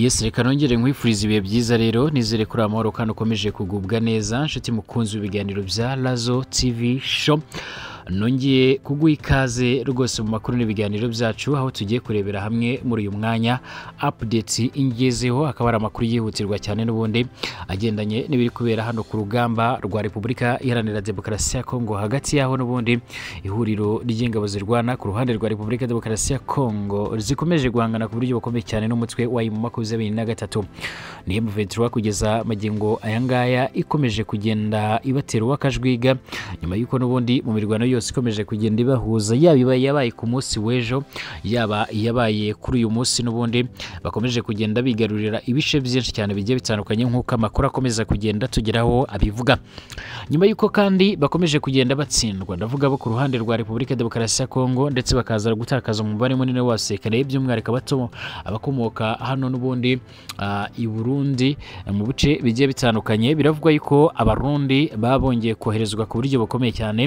yesi reka nongere nkwifuriza ibihe byiza rero nizere kuri amahoro kandi ukomeje kugubwa neza nshuti mukunzi w'ibiganiro bya razo tivi sho nongeye kuguha ikaze rwose mu makuru n'ibiganiro byacu aho tugiye kurebera hamwe muri uyu mwanya apudeti ingezeho akaba ari amakuru yihutirwa cyane n'ubundi agendanye n'ibiri kubera hano ku rugamba rwa repubulika iharanira demokarasi ya kongo hagati y'aho n'ubundi ihuriro ry'ingabo zirwana ku ruhande rwa repubulika demokarasi ya kongo zikomeje guhangana ku buryo bukomeye cyane n'umutwe wa imu makumyabiri na gatatu ni emuventura kugeza magingo aya ngaya ikomeje kugenda ibatera uwakajwiga nyuma y'uko n'ubundi mu mirwano yose ikomeje kugenda ibahuza yaba yabaye ku munsi w'ejo yaba iyabaye kuri uyu munsi n'ubundi bakomeje kugenda bigarurira ibice byinshi cyane bigiye bitandukanye nk'uko amakuru akomeza kugenda tugeraho abivuga nyuma y'uko kandi bakomeje kugenda batsindwa ndavuga bo ku ruhande rwa repubulika demokarasi ya kongo ndetse bakaza gutakaza umubare munini w'abasirikare by'umwihariko bato abakomoka hano n'ubundi ah, i burundi mu bice bigiye bitandukanye biravugwa yuko abarundi babongeye koherezwa ku buryo bukomeye cyane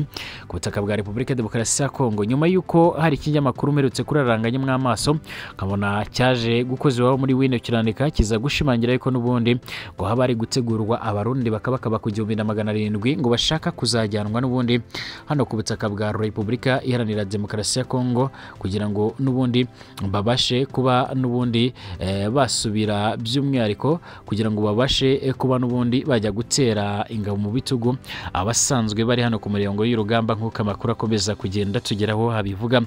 ku butaka ubutaka bwa repubulika demokarasi ya kongo nyuma y'uko hari ikinyamakuru umerutse mperutse kuraranganyemo amaso nkabona cyaje gukoze iwabo muri wino kirandika kiza gushimangira yuko n'ubundi ngo haba hari gutegurwa abarundi bakabakaba ku gihumbi na magana arindwi ngo bashaka kuzajyanwa n'ubundi hano ku butaka bwa repubulika iharanira demokarasi ya kongo kugira ngo n'ubundi babashe kuba n'ubundi eh, basubira by'umwihariko kugira ngo babashe eh, kuba n'ubundi bajya gutera ingabo mu bitugu abasanzwe bari hano ku mirongo y'urugamba nk'uko amakuru akomeza kugenda tugeraho habivuga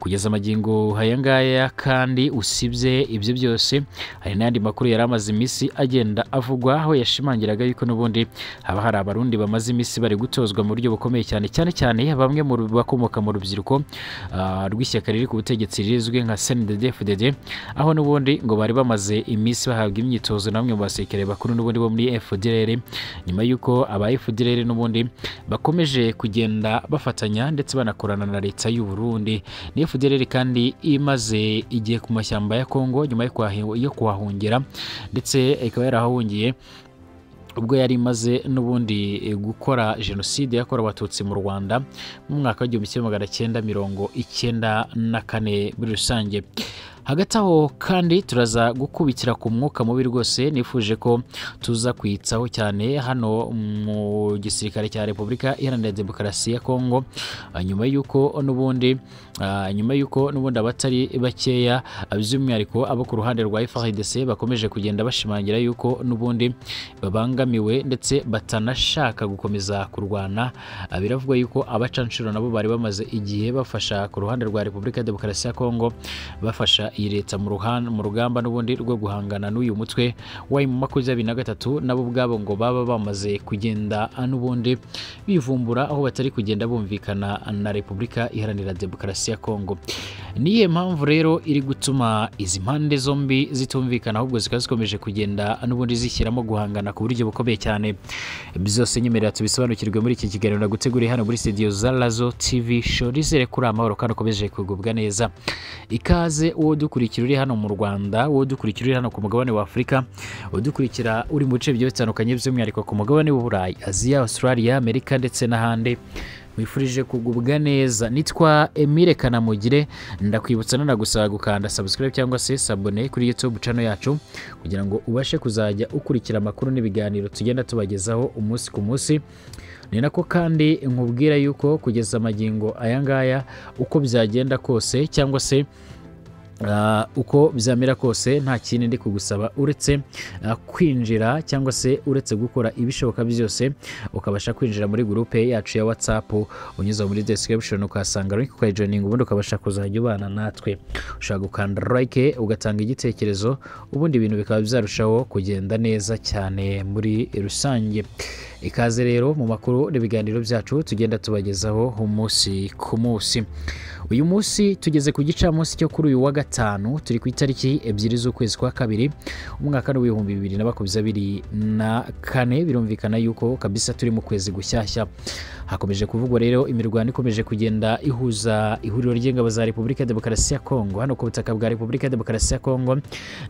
kugeza amagingo hayangaya kandi usibye ibyo byose hari n'andi makuru yari amaze iminsi agenda avugwa aho yashimangiraga yuko n'ubundi haba hari abarundi bamaze iminsi bari gutozwa mu buryo bukomeye cyane cyane cyane bamwe mu bakomoka mu rubyiruko ah, rw'ishyaka riri ku butegetsi rizwi nka snddfdd aho n'ubundi ngo bari bamaze iminsi bahabwa imyitozo na mu basirikare bakuru n'ubundi bo muri fdr nyuma y'uko aba fdr n'ubundi bakomeje kugenda bafata bafatanya ndetse banakorana na leta y'u Burundi ni FDLR kandi imaze igiye ku mashyamba ya Kongo nyuma yo kuhahungira ndetse ikaba yarahahungiye ubwo yari imaze n'ubundi eh, gukora jenoside yakorewe abatutsi mu rwanda mu mwaka w'igihumbi kimwe magana cyenda mirongo icyenda na kane muri rusange hagati aho kandi turaza gukubikira ku mwuka mubi rwose nifuje ko tuza kwitsaho cyane hano mu gisirikare cya repubulika iharanira demokarasi ya kongo ah, nyuma y'uko n'ubundi ah, nyuma y'uko n'ubundi abatari bakeya by'umwihariko abo ku ruhande rwa FARDC bakomeje kugenda bashimangira yuko n'ubundi babangamiwe ndetse batanashaka gukomeza kurwana ah, biravugwa yuko abacanshuro nabo bari bamaze igihe bafasha ku ruhande rwa repubulika ya demokarasi ya kongo bafasha iyi leta mu rugamba n'ubundi rwo guhangana n'uyu mutwe wa emu makumyabiri na gatatu nabo ubwabo ngo baba bamaze kugenda n'ubundi bivumbura aho batari kugenda bumvikana na repubulika iharanira demokarasi ya kongo niyo mpamvu rero iri gutuma izi mpande zombi zitumvikana ahubwo zikaba zikomeje kugenda n'ubundi zishyiramo guhangana ku buryo bukomeye cyane byose nyemerera tubisobanukirwe muri iki kiganiro naguteguriye hano muri studio za lazo tv show kuri amahoro kandi ukomeje kugubwa neza ikaze uwo udukurikira uri hano mu rwanda wowe udukurikira uri hano ku mugabane wa afurika udukurikira uri mu bice bigiye bitandukanye by'umwihariko ku mugabane w'uburayi aziya australia amerika ndetse n'ahandi wifurije kugubwa neza nitwa emile kanamugire ndakwibutsa nanagusaba gukanda subscribe cyangwa se sabone kuri youtube channel yacu kugira ngo ubashe kuzajya ukurikira amakuru n'ibiganiro tugenda tubagezaho umunsi ku munsi ni nako kandi nkubwira yuko kugeza amagingo aya ngaya uko byagenda kose cyangwa se Uh, uko bizamera kose nta kindi ndi kugusaba uretse uh, kwinjira cyangwa se uretse gukora ibishoboka byose ukabasha kwinjira muri gurupe yacu ya whatsapp unyuze muri description ukahasanga link ukayijoininga ubundi ukabasha kuzajya ubana natwe ushobora gukanda like ugatanga igitekerezo ubundi ibintu bikaba byarushaho kugenda neza cyane muri rusange ikaze rero mu makuru n'ibiganiro byacu tugenda tubagezaho umunsi ku munsi uyu munsi tugeze ku gicamunsi cyo kuri uyu wa gatanu turi ku itariki ebyiri z'ukwezi kwa kabiri umwaka ni w'ibihumbi bibiri na makumyabiri na kane birumvikana yuko kabisa turi mu kwezi gushyashya hakomeje kuvugwa rero imirwano ikomeje kugenda ihuza ihuriro ry'ingabo za repubulika ya demokarasi ya kongo hano ku butaka bwa repubulika ya demokarasi ya kongo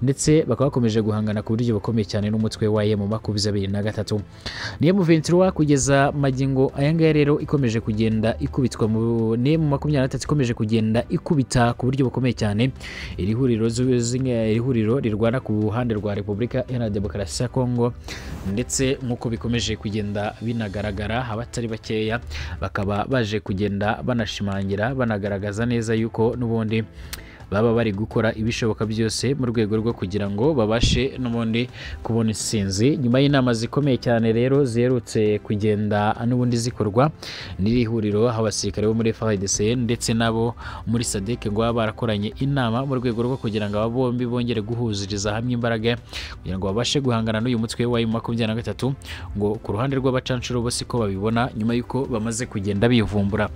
ndetse bakaba bakomeje guhangana ku buryo bukomeye cyane n'umutwe wa emu makumyabiri na gatatu niyo muventura kugeza magingo aya ngaya rero ikomeje kugenda ikubitwa mu niyo makumyabiri na gatatu ikomeje kugenda ikubita ku buryo bukomeye cyane iri huriro iri huriro rirwana ku ruhande rwa repubulika iharanira demokarasi ya kongo ndetse nk'uko bikomeje kugenda binagaragara abatari bakeya nkeya bakaba baje kugenda banashimangira banagaragaza neza yuko n'ubundi baba bari gukora ibishoboka byose mu rwego rwo kugira ngo babashe n'ubundi kubona isinzi nyuma y'inama zikomeye cyane rero ziherutse kugenda n'ubundi zikorwa n'iri huriro abasirikare bo muri FARDC ndetse nabo muri SADC ngo baba barakoranye inama mu rwego rwo kugira ngo aba bombi bongere guhuziriza hamwe imbaraga kugira ngo babashe guhangana n'uyu mutwe wa makumyabiri na gatatu ngo ku ruhande rw'abacancuro bo ko babibona nyuma y'uko bamaze kugenda bivumbura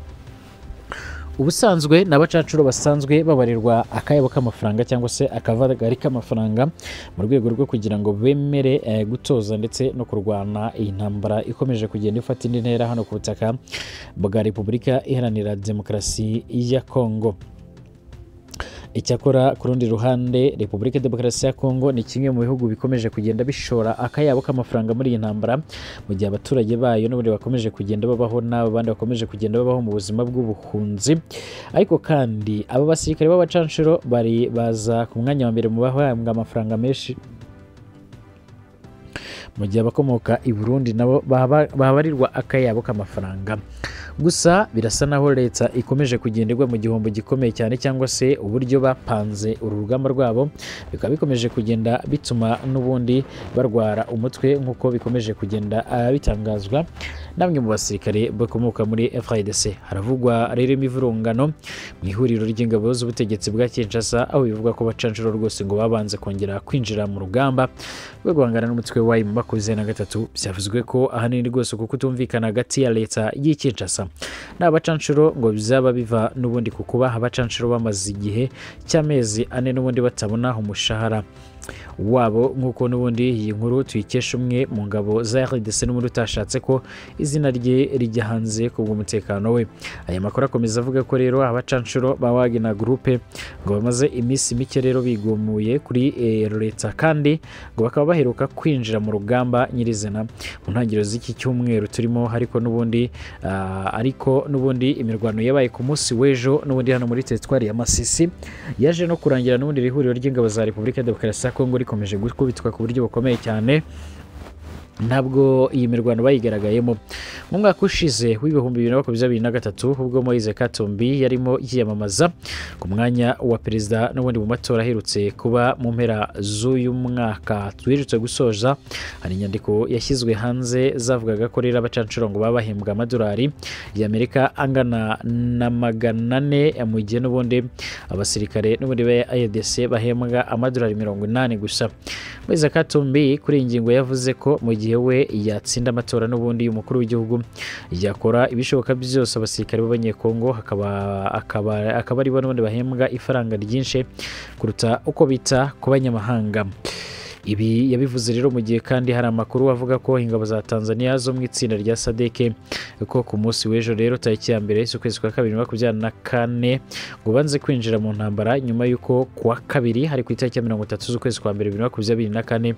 ubusanzwe ni abacacuru basanzwe babarirwa akayabo k'amafaranga cyangwa se akavagari k'amafaranga mu rwego rwo kugira ngo bemere eh, gutoza ndetse no kurwana iyi ntambara ikomeje kugenda ifata indi ntera hano ku butaka bwa repubulika iharanira demokarasi ya kongo icyakora ku rundi ruhande repubulika demokarasi ya kongo ni kimwe mu bihugu bikomeje kugenda bishora akayabo k'amafaranga muri iyi ntambara mu gihe abaturage bayo n'ubundi bakomeje kugenda babaho n'abo bandi bakomeje kugenda babaho mu buzima bw'ubuhunzi ariko kandi aba basirikare b'abacanshuro bari baza ku mwanya wa mbere mu bahembwa amafaranga menshi mu gihe abakomoka i burundi nabo babarirwa akayabo k'amafaranga gusa birasa naho leta ikomeje kugenda igwa mu gihombo gikomeye cyane cyangwa se uburyo bapanze uru rugamba rwabo bikaba bikomeje kugenda bituma n'ubundi barwara umutwe nk'uko bikomeje kugenda ah, bitangazwa namwe mu basirikare bakomoka muri frdc haravugwa rero imivurungano mu ihuriro ry'ingabo z'ubutegetsi bwa kinshasa aho bivuga ko bacanshuro rwose ngo babanze kongera kwinjira mu rugamba rwo guhangana n'umutwe wa mu makumyabiri na gatatu byavuzwe ko ahanini rwose kuko utumvikana hagati ya leta y'i kinshasa n'abacanshuro ngo bizaba biva n'ubundi ku kuba abacanshuro bamaze igihe cy'amezi ane n'ubundi batabona umushahara wabo nk'uko n'ubundi iyi nkuru tuyikesha umwe mu ngabo za rdc n'ubundi utashatse ko izina rye rijya hanze ku bw'umutekano we aya makuru akomeza avuga ko rero abacanshuro ba wagina gurupe ngo bamaze iminsi mike rero bigumuye kuri eh, leta kandi ngo bakaba baheruka kwinjira mu rugamba nyirizina mu ntangiriro z'iki cyumweru turimo ariko n'ubundi ah, ariko n'ubundi imirwano yabaye ku munsi w'ejo n'ubundi hano muri teritwari ya masisi yaje no kurangira n'ubundi ihuriro ry'ingabo za repubulika ya demokarasi Congo rikomeje gukubitwa ku buryo bukomeye cyane ntabwo iyi mirwano bayigaragayemo mu mwaka ushize w'ibihumbi bibiri na makumyabiri bibiri na gatatu ubwo Moise Katumbi yarimo yiyamamaza ku mwanya wa perezida n'ubundi mu matora aherutse kuba mu mpera z'uyu mwaka twirirutse gusoza hari inyandiko yashyizwe hanze zavugaga ko rero abacancuro ngo baba bahembwa amadolari y'amerika angana na magana ane mu gihe n'ubundi abasirikare n'ubundi ba ADC bahembwa amadolari mirongo inani gusa Moise Katumbi kuri iyi ngingo yavuze ko mu gihe yewe yatsinda amatora n'ubundi umukuru w'igihugu yakora ibishoboka byose abasirikare b'abanyekongo akaba aribo n'ubundi bahembwa ifaranga ryinshi kuruta uko bita ku banyamahanga ibi yabivuze rero mu gihe kandi hari amakuru avuga ko ingabo za tanzania zo mu itsinda rya sadeke ko ku munsi w'ejo rero tariki ya mbere y'ukwezi kwa kabiri makumyabiri na kane ngo banze kwinjira mu ntambara nyuma y'uko kwa kabiri hari ku itariki ya mirongo itatu z'ukwezi kwa mbere bibiri makumyabiri na kane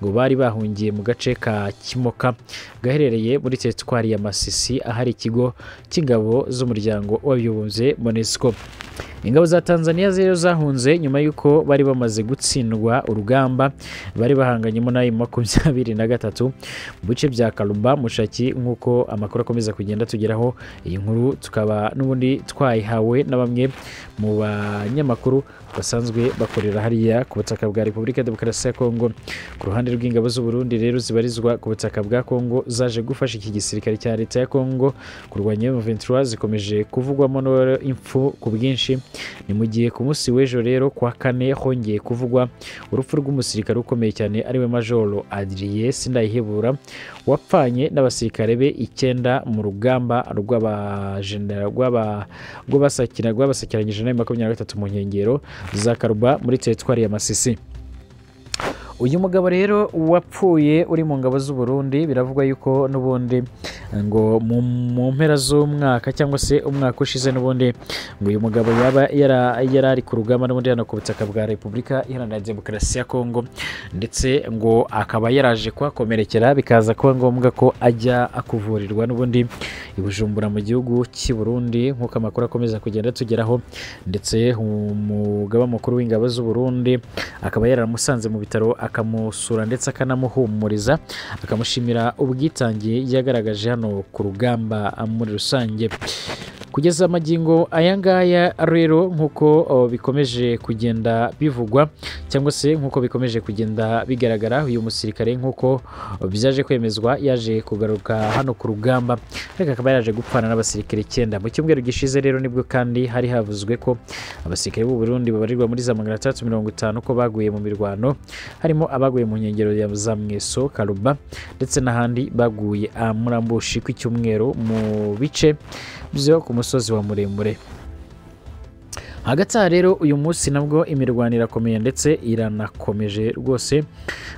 ngo bari bahungiye mu gace ka kimoka gaherereye muri teritwari ya masisi ahari ikigo cy'ingabo z'umuryango w'abibumbye monesco ingabo za tanzania rero zahunze nyuma y'uko bari bamaze gutsindwa urugamba bari bahanganyemo na makumyabiri na gatatu mu bice bya karuba mushaki nk'uko amakuru akomeza kugenda tugeraho iyi nkuru tukaba n'ubundi twayihawe na bamwe mu banyamakuru basanzwe bakorera hariya ku butaka bwa repubulika demokarasi ya kongo ku ruhande rw'ingabo z'uburundi rero zibarizwa ku butaka bwa kongo zaje gufasha iki gisirikare cya leta ya kongo kurwanya ventura zikomeje kuvugwamo impfu ku bwinshi ni mu gihe ku munsi w'ejo rero kwa kane hongeye kuvugwa urupfu rw'umusirikare ukomeye cyane ariwe majoro adiriye sindayihebura wapfanye n'abasirikare be icyenda mu rugamba rw'abasakiranyije na makumyabiri na gatatu mu nkengero za karuba muri teritwari ya masisi uyu mugabo rero wapfuye uri mu ngabo z'u Burundi biravugwa yuko n'ubundi ngo mu mpera z'umwaka cyangwa se umwaka ushize n'ubundi ngo uyu mugabo yaba yari ari ku rugamba n'ubundi yanakubitse bwa repubulika iharanira demokarasi ya kongo ndetse ngo akaba yaraje kuhakomerekera bikaza kuba ngombwa ko ajya kuvurirwa n'ubundi i bujumbura mu gihugu cy'i burundi nk'uko amakuru akomeza kugenda tugeraho ndetse umugaba mukuru w'ingabo z'u Burundi akaba yaramusanze mu bitaro akamusura ndetse akanamuhumuriza akamushimira ubwitange yagaragaje umutekano ku rugamba muri rusange kugeza amagingo aya ngaya rero nk'uko oh, bikomeje kugenda bivugwa cyangwa se nk'uko bikomeje kugenda bigaragara uyu musirikare nk'uko byaje kwemezwa yaje kugaruka hano ku rugamba ariko akaba yaje gupfana n'abasirikare icyenda mu cyumweru gishize rero nibwo kandi hari havuzwe ko abasirikare b'u Burundi babarirwa muri za magana atandatu mirongo itanu ko baguye mu mirwano harimo abaguye mu nkengero za mweso karuba ndetse n'ahandi baguye amurambushi ah, ku cyumweru mu bice byo ku umusozi wa muremure hagati rero uyu munsi nabwo imirwano irakomeye ndetse iranakomeje rwose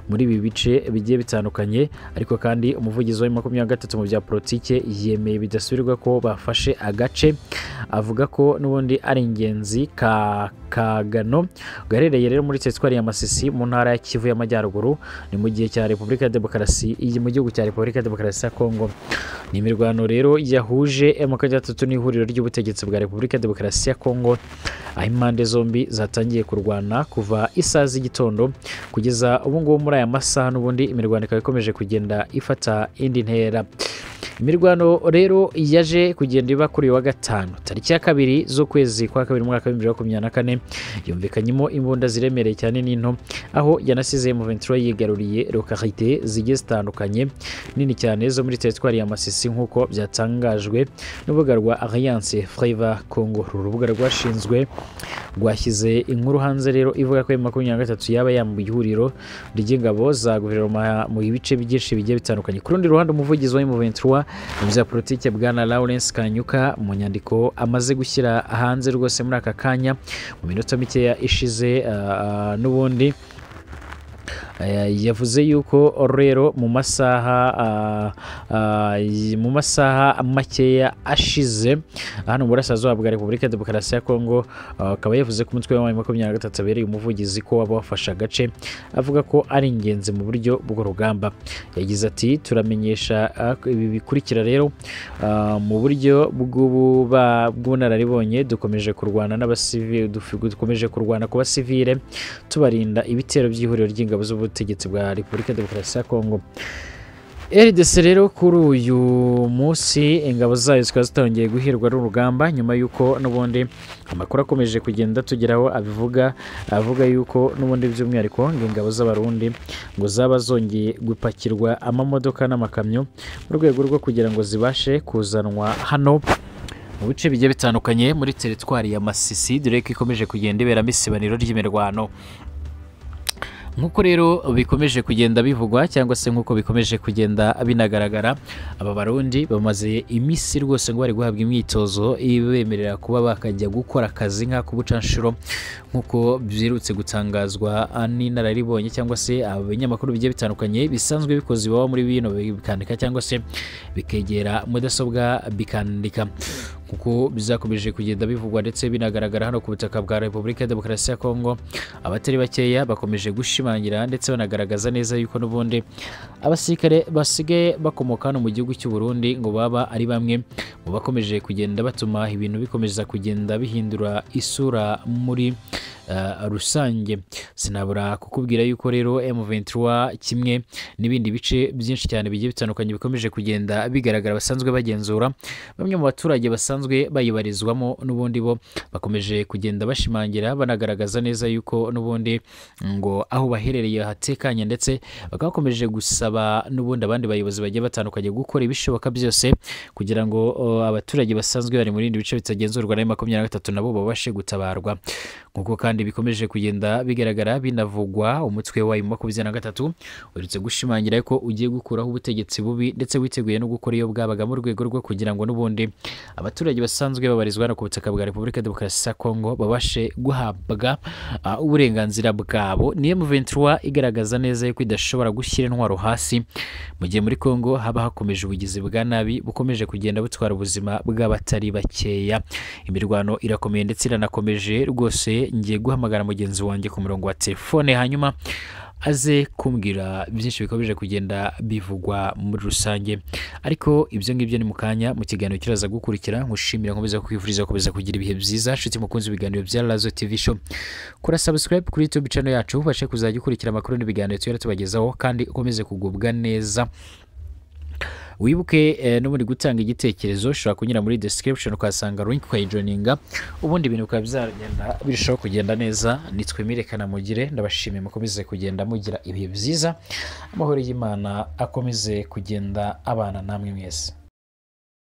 muri ibi bice bigiye bitandukanye ariko kandi umuvugizi wa makumyabiri na gatatu mu bya politiki yemeye bidasubirwa ko bafashe agace avuga ko n'ubundi ari ingenzi ka kagano gaherereye rero muri teritwari ya masisi mu ntara ya kivu y'amajyaruguru ni mu gihe cya repubulika ya demokarasi mu gihugu cya repubulika ya demokarasi ya kongo ni imirwano rero yahuje makumyabiri na n'ihuriro ry'ubutegetsi bwa repubulika ya demokarasi ya kongo aho impande zombi zatangiye kurwana kuva isaha z'igitondo kugeza ubu ngubu muri aya masaha n'ubundi imirwano ikaba ikomeje kugenda ifata indi ntera imirwano rero yaje kugenda iba kuri wa gatanu tariki ya kabiri z'ukwezi kwa kabiri mu mwaka w'ibihumbi bibiri na makumyabiri na kane yumvikanyemo imbunda ziremereye cyane n'into aho yanasize muventuro yigaruriye lokarite zigiye zitandukanye nini cyane zo muri teritwari ya masisi nk'uko byatangajwe n'urubuga rwa alliance fureva kongo uru rubuga rwashinzwe rwashyize inkuru hanze rero ivuga ko makumyabiri na gatatu yaba yambuye ihuriro ry'ingabo za guverinoma mu bice byinshi bigiye bitandukanye ku rundi ruhande umuvugizi wa muventuro bya politiki bwana lawrence kanyuka mu nyandiko amaze gushyira hanze rwose muri aka kanya mu minota mikeya ishize uh, uh, n'ubundi Eh, yavuze yuko rero mu masaha ah, ah, mu masaha makeya ashize hano mu burasirazuba bwa repubulika demokarasi ya kongo ah, akaba yavuze ko umutwe wa makumyabiri na gatatu abereye umuvugizi ko waba wafashe agace avuga ko ari ingenzi mu buryo bw'urugamba yagize ati turamenyesha ibi bikurikira rero mu buryo bw'ubunararibonye dukomeje kurwana n'abasivire dukomeje kurwana ku basivire tubarinda ibitero by'ihuriro ry'ingabo z'ubu y'ubutegetsi bwa repubulika demokarasi ya kongo rdc rero kuri uyu munsi ingabo zayo zikaba zitongeye guhirwa n'urugamba nyuma y'uko n'ubundi amakuru akomeje kugenda tugeraho abivuga avuga y'uko n'ubundi by'umwihariko ngo ingabo z'abarundi ngo zaba zongeye gupakirwa amamodoka n'amakamyo mu rwego rwo kugira ngo zibashe kuzanwa hano mu bice bigiye bitandukanye muri teritwari ya masisi dore ko ikomeje kugenda iberamo isibaniro ry'imirwano nk'uko rero bikomeje kugenda bivugwa cyangwa se nk'uko bikomeje kugenda binagaragara aba barundi bamaze iminsi rwose ngo bari guhabwa imyitozo ibemerera kuba bakajya gukora akazi nk'ak'ubucanshuro nk'uko byirutse gutangazwa n'inararibonye cyangwa se ibinyamakuru bigiye bitandukanye bisanzwe bikoze baba muri bino bikandika cyangwa se bikegera mudasobwa bikandika kuko bizakomeje kugenda bivugwa ndetse binagaragara hano ku butaka bwa repubulika ya demokarasi ya kongo abatari bakeya bakomeje gushimangira ndetse banagaragaza neza yuko n'ubundi abasirikare basigaye bakomoka hano mu gihugu cy'u Burundi ngo baba ari bamwe mu bakomeje kugenda batuma ibintu bikomeza kugenda bihindura isura muri Eh, rusange sinabura kukubwira yuko rero M23 kimwe n'ibindi bice byinshi cyane bigiye bitandukanye bikomeje kugenda bigaragara basanzwe bagenzura bamwe mu baturage basanzwe bayibarizwamo n'ubundi bo bakomeje kugenda bashimangira banagaragaza neza yuko n'ubundi ngo aho baherereye hatekanye ndetse bakaba bakomeje gusaba n'ubundi abandi bayobozi bagiye batandukanye gukora ibishoboka byose kugira ngo oh, abaturage basanzwe bari mu bindi bice bitagenzurwa na makumyabiri na gatatu nabo babashe gutabarwa nk'uko kandi bikomeje kugenda bigaragara binavugwa umutwe wa makumyabiri na gatatu uretse gushimangira ko ugiye gukuraho ubutegetsi bubi ndetse witeguye no gukora iyo bwabaga mu rwego rwo kugira ngo n'ubundi abaturage basanzwe babarizwa hano ku butaka bwa repubulika demokarasi ya kongo babashe guhabwa uburenganzira bwabo niyo muventura igaragaza neza yuko idashobora gushyira intwaro hasi mu gihe muri kongo haba hakomeje ubugizi bwa nabi bukomeje kugenda butwara ubuzima bw'abatari bakeya imirwano irakomeye ndetse iranakomeje rwose ngiye guhamagara mugenzi wanjye ku murongo wa telefone hanyuma aze kumbwira byinshi bikomeje kugenda bivugwa muri rusange ariko ibyo ngibyo ni mu kanya mu kiganiro kiraza gukurikira nkushimira nkomeza kwifuriza gukomeza kugira ibihe byiza nshuti mukunzi ibiganiro bya razo tv show kora subscribe kuri youtube channel yacu ubashe kuzajya ukurikira amakuru n'ibiganiro tujya tubagezaho kandi ukomeze kugubwa neza wibuke eh, n'ubundi gutanga igitekerezo ushobora kunyura muri description ukahasanga link ukayijoininga ubundi ibintu bikaba byagenda birushaho kugenda neza nitwe mugire ndabashimiye mukomeze kugenda mugira ibihe byiza amahoro y'imana akomeze kugenda abana namwe mwese